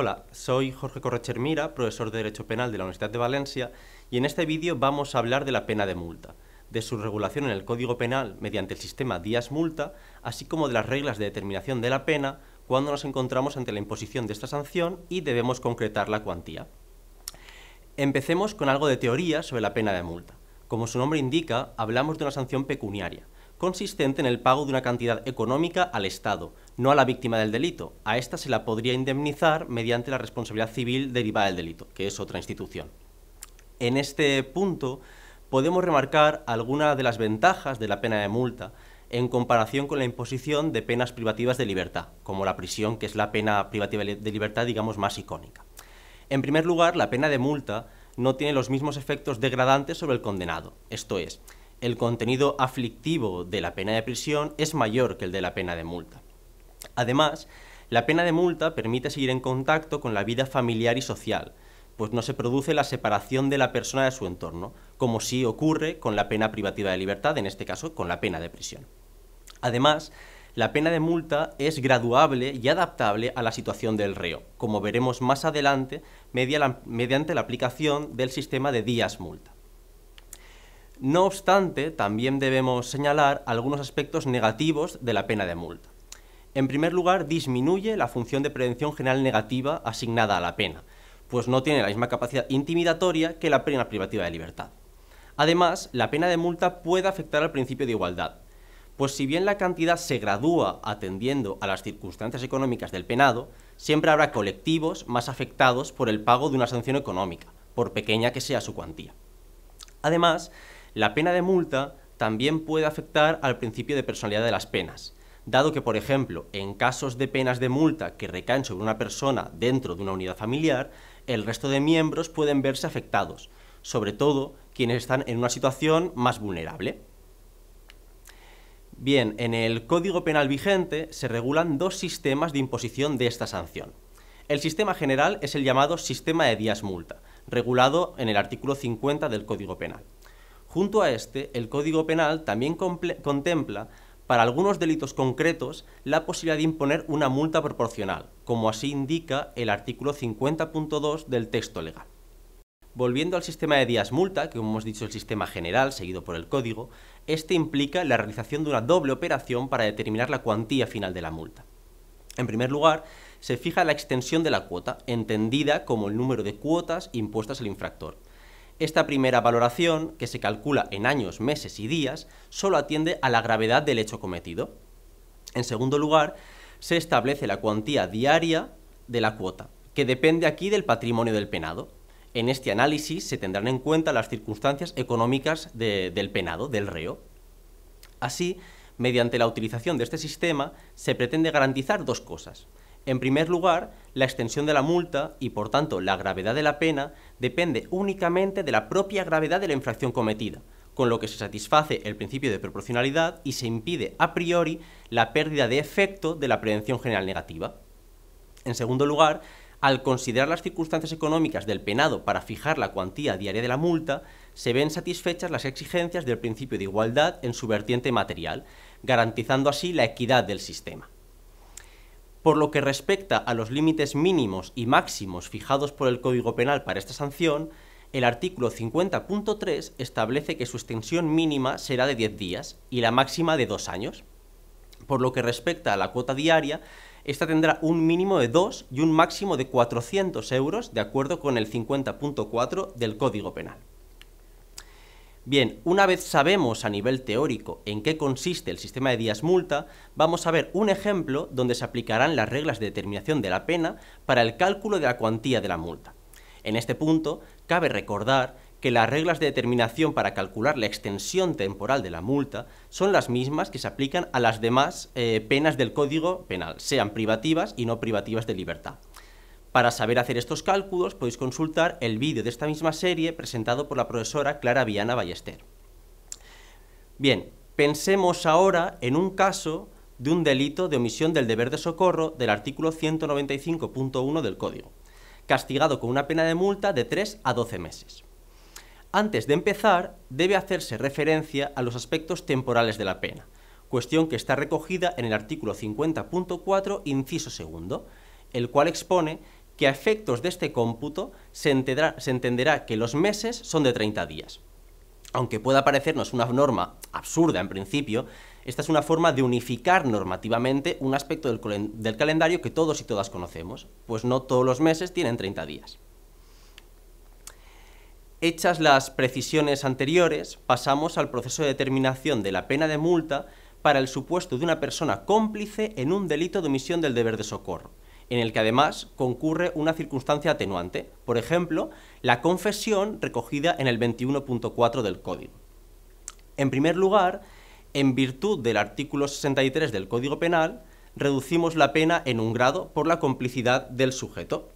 Hola, soy Jorge Correchermira, profesor de Derecho Penal de la Universidad de Valencia, y en este vídeo vamos a hablar de la pena de multa, de su regulación en el Código Penal mediante el sistema Días Multa, así como de las reglas de determinación de la pena cuando nos encontramos ante la imposición de esta sanción y debemos concretar la cuantía. Empecemos con algo de teoría sobre la pena de multa. Como su nombre indica, hablamos de una sanción pecuniaria, consistente en el pago de una cantidad económica al Estado, no a la víctima del delito. A esta se la podría indemnizar mediante la responsabilidad civil derivada del delito, que es otra institución. En este punto podemos remarcar algunas de las ventajas de la pena de multa en comparación con la imposición de penas privativas de libertad, como la prisión, que es la pena privativa de libertad, digamos, más icónica. En primer lugar, la pena de multa no tiene los mismos efectos degradantes sobre el condenado, esto es, el contenido aflictivo de la pena de prisión es mayor que el de la pena de multa. Además, la pena de multa permite seguir en contacto con la vida familiar y social, pues no se produce la separación de la persona de su entorno, como sí ocurre con la pena privativa de libertad, en este caso con la pena de prisión. Además, la pena de multa es graduable y adaptable a la situación del reo, como veremos más adelante mediante la aplicación del sistema de días multa. No obstante, también debemos señalar algunos aspectos negativos de la pena de multa. En primer lugar, disminuye la función de prevención general negativa asignada a la pena, pues no tiene la misma capacidad intimidatoria que la pena privativa de libertad. Además, la pena de multa puede afectar al principio de igualdad, pues si bien la cantidad se gradúa atendiendo a las circunstancias económicas del penado, siempre habrá colectivos más afectados por el pago de una sanción económica, por pequeña que sea su cuantía. Además, la pena de multa también puede afectar al principio de personalidad de las penas, dado que, por ejemplo, en casos de penas de multa que recaen sobre una persona dentro de una unidad familiar, el resto de miembros pueden verse afectados, sobre todo quienes están en una situación más vulnerable. Bien, en el Código Penal vigente se regulan dos sistemas de imposición de esta sanción. El sistema general es el llamado sistema de días multa, regulado en el artículo 50 del Código Penal. Junto a este, el Código Penal también contempla para algunos delitos concretos la posibilidad de imponer una multa proporcional, como así indica el artículo 50.2 del texto legal. Volviendo al sistema de días multa, que como hemos dicho el sistema general seguido por el código, este implica la realización de una doble operación para determinar la cuantía final de la multa. En primer lugar, se fija la extensión de la cuota, entendida como el número de cuotas impuestas al infractor. Esta primera valoración, que se calcula en años, meses y días, solo atiende a la gravedad del hecho cometido. En segundo lugar, se establece la cuantía diaria de la cuota, que depende aquí del patrimonio del penado. En este análisis se tendrán en cuenta las circunstancias económicas del penado, del reo. Así, mediante la utilización de este sistema, se pretende garantizar dos cosas. En primer lugar, la extensión de la multa y, por tanto, la gravedad de la pena depende únicamente de la propia gravedad de la infracción cometida, con lo que se satisface el principio de proporcionalidad y se impide a priori la pérdida de efecto de la prevención general negativa. En segundo lugar, al considerar las circunstancias económicas del penado para fijar la cuantía diaria de la multa, se ven satisfechas las exigencias del principio de igualdad en su vertiente material, garantizando así la equidad del sistema. Por lo que respecta a los límites mínimos y máximos fijados por el Código Penal para esta sanción, el artículo 50.3 establece que su extensión mínima será de 10 días y la máxima de 2 años. Por lo que respecta a la cuota diaria, esta tendrá un mínimo de 2 y un máximo de 400 euros de acuerdo con el 50.4 del Código Penal. Bien, una vez sabemos a nivel teórico en qué consiste el sistema de días multa, vamos a ver un ejemplo donde se aplicarán las reglas de determinación de la pena para el cálculo de la cuantía de la multa. En este punto, cabe recordar que las reglas de determinación para calcular la extensión temporal de la multa son las mismas que se aplican a las demás eh, penas del Código Penal, sean privativas y no privativas de libertad. Para saber hacer estos cálculos podéis consultar el vídeo de esta misma serie presentado por la profesora Clara Viana Ballester. Bien, pensemos ahora en un caso de un delito de omisión del deber de socorro del artículo 195.1 del Código, castigado con una pena de multa de 3 a 12 meses. Antes de empezar, debe hacerse referencia a los aspectos temporales de la pena, cuestión que está recogida en el artículo 50.4, inciso segundo, el cual expone que a efectos de este cómputo se entenderá, que los meses son de 30 días. Aunque pueda parecernos una norma absurda en principio, esta es una forma de unificar normativamente un aspecto del, del, calendario que todos y todas conocemos, pues no todos los meses tienen 30 días. Hechas las precisiones anteriores, pasamos al proceso de determinación de la pena de multa para el supuesto de una persona cómplice en un delito de omisión del deber de socorro en el que además concurre una circunstancia atenuante, por ejemplo, la confesión recogida en el 21.4 del Código. En primer lugar, en virtud del artículo 63 del Código Penal, reducimos la pena en un grado por la complicidad del sujeto.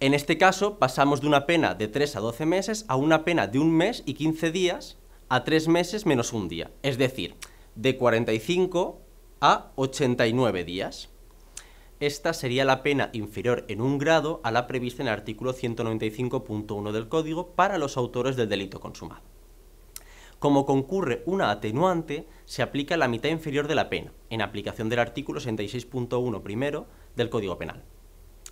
En este caso, pasamos de una pena de 3 a 12 meses a una pena de un mes y 15 días a 3 meses menos un día, es decir, de 45 a 89 días esta sería la pena inferior en un grado a la prevista en el artículo 195.1 del Código para los autores del delito consumado. Como concurre una atenuante, se aplica la mitad inferior de la pena, en aplicación del artículo 66.1 primero del Código Penal.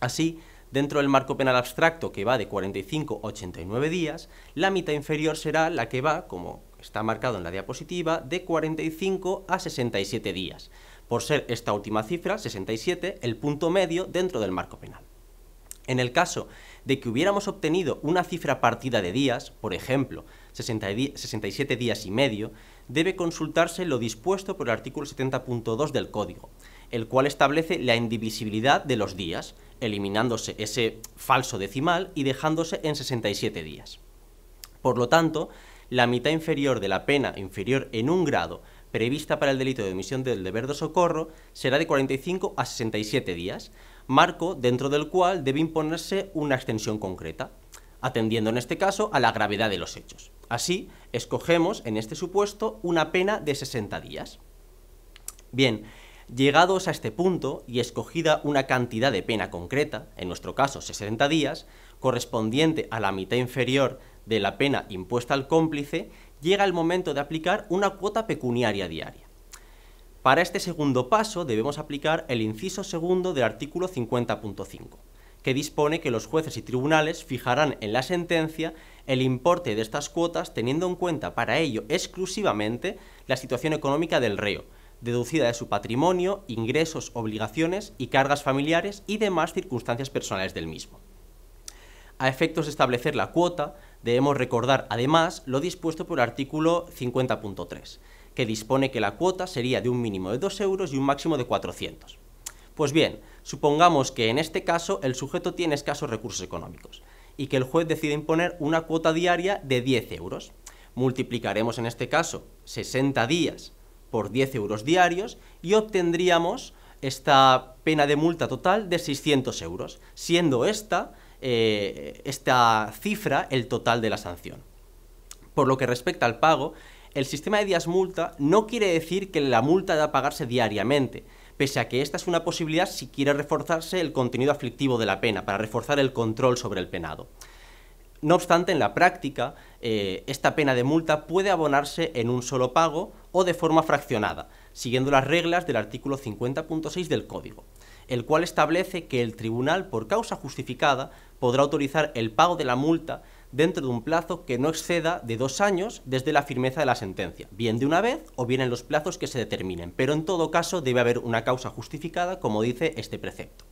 Así, dentro del marco penal abstracto que va de 45 a 89 días, la mitad inferior será la que va, como está marcado en la diapositiva, de 45 a 67 días, por ser esta última cifra, 67, el punto medio dentro del marco penal. En el caso de que hubiéramos obtenido una cifra partida de días, por ejemplo, 67 días y medio, debe consultarse lo dispuesto por el artículo 70.2 del Código, el cual establece la indivisibilidad de los días, eliminándose ese falso decimal y dejándose en 67 días. Por lo tanto, la mitad inferior de la pena inferior en un grado prevista para el delito de omisión del deber de socorro será de 45 a 67 días, marco dentro del cual debe imponerse una extensión concreta, atendiendo en este caso a la gravedad de los hechos. Así, escogemos en este supuesto una pena de 60 días. Bien, llegados a este punto y escogida una cantidad de pena concreta, en nuestro caso 60 días, correspondiente a la mitad inferior de la pena impuesta al cómplice, llega el momento de aplicar una cuota pecuniaria diaria. Para este segundo paso debemos aplicar el inciso segundo del artículo 50.5, que dispone que los jueces y tribunales fijarán en la sentencia el importe de estas cuotas teniendo en cuenta para ello exclusivamente la situación económica del reo, deducida de su patrimonio, ingresos, obligaciones y cargas familiares y demás circunstancias personales del mismo. A efectos de establecer la cuota, debemos recordar además lo dispuesto por el artículo 50.3, que dispone que la cuota sería de un mínimo de 2 euros y un máximo de 400. Pues bien, supongamos que en este caso el sujeto tiene escasos recursos económicos y que el juez decide imponer una cuota diaria de 10 euros. Multiplicaremos en este caso 60 días por 10 euros diarios y obtendríamos esta pena de multa total de 600 euros, siendo esta eh, esta cifra el total de la sanción. Por lo que respecta al pago, el sistema de días multa no quiere decir que la multa deba pagarse diariamente, pese a que esta es una posibilidad si quiere reforzarse el contenido aflictivo de la pena, para reforzar el control sobre el penado. No obstante, en la práctica, eh, esta pena de multa puede abonarse en un solo pago o de forma fraccionada, siguiendo las reglas del artículo 50.6 del Código, el cual establece que el tribunal, por causa justificada, podrá autorizar el pago de la multa dentro de un plazo que no exceda de dos años desde la firmeza de la sentencia, bien de una vez o bien en los plazos que se determinen, pero en todo caso debe haber una causa justificada, como dice este precepto.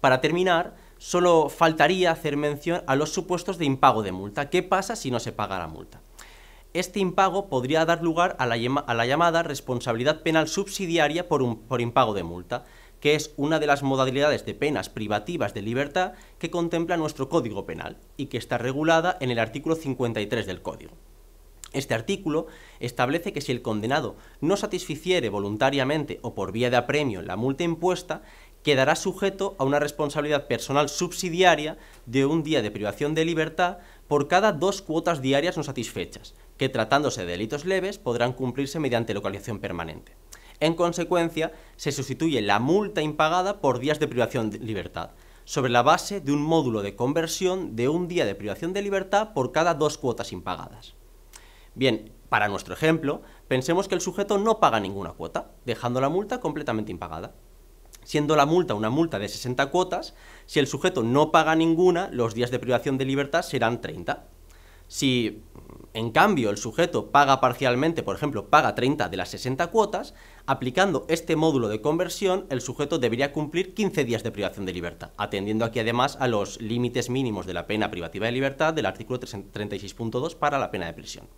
Para terminar, solo faltaría hacer mención a los supuestos de impago de multa. ¿Qué pasa si no se paga la multa? Este impago podría dar lugar a la, llamada responsabilidad penal subsidiaria por impago de multa que es una de las modalidades de penas privativas de libertad que contempla nuestro Código Penal y que está regulada en el artículo 53 del Código. Este artículo establece que si el condenado no satisficiere voluntariamente o por vía de apremio la multa impuesta, quedará sujeto a una responsabilidad personal subsidiaria de un día de privación de libertad por cada dos cuotas diarias no satisfechas, que tratándose de delitos leves podrán cumplirse mediante localización permanente. En consecuencia, se sustituye la multa impagada por días de privación de libertad, sobre la base de un módulo de conversión de un día de privación de libertad por cada dos cuotas impagadas. Bien, para nuestro ejemplo, pensemos que el sujeto no paga ninguna cuota, dejando la multa completamente impagada. Siendo la multa una multa de 60 cuotas, si el sujeto no paga ninguna, los días de privación de libertad serán 30. Si, en cambio, el sujeto paga parcialmente, por ejemplo, paga 30 de las 60 cuotas, Aplicando este módulo de conversión, el sujeto debería cumplir 15 días de privación de libertad, atendiendo aquí además a los límites mínimos de la pena privativa de libertad del artículo 36.2 para la pena de prisión.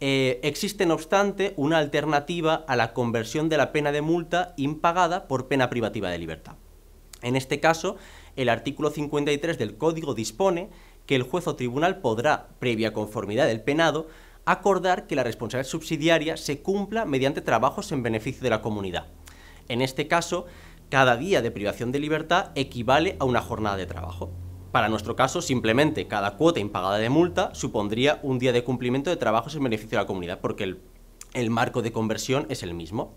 Eh, existe, no obstante, una alternativa a la conversión de la pena de multa impagada por pena privativa de libertad. En este caso, el artículo 53 del Código dispone que el juez o tribunal podrá, previa conformidad del penado, acordar que la responsabilidad subsidiaria se cumpla mediante trabajos en beneficio de la comunidad. En este caso, cada día de privación de libertad equivale a una jornada de trabajo. Para nuestro caso, simplemente cada cuota impagada de multa supondría un día de cumplimiento de trabajos en beneficio de la comunidad, porque el, marco de conversión es el mismo.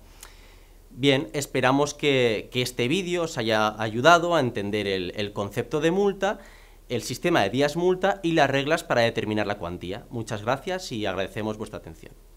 Bien, esperamos que, este vídeo os haya ayudado a entender el, el concepto de multa el sistema de días multa y las reglas para determinar la cuantía. Muchas gracias y agradecemos vuestra atención.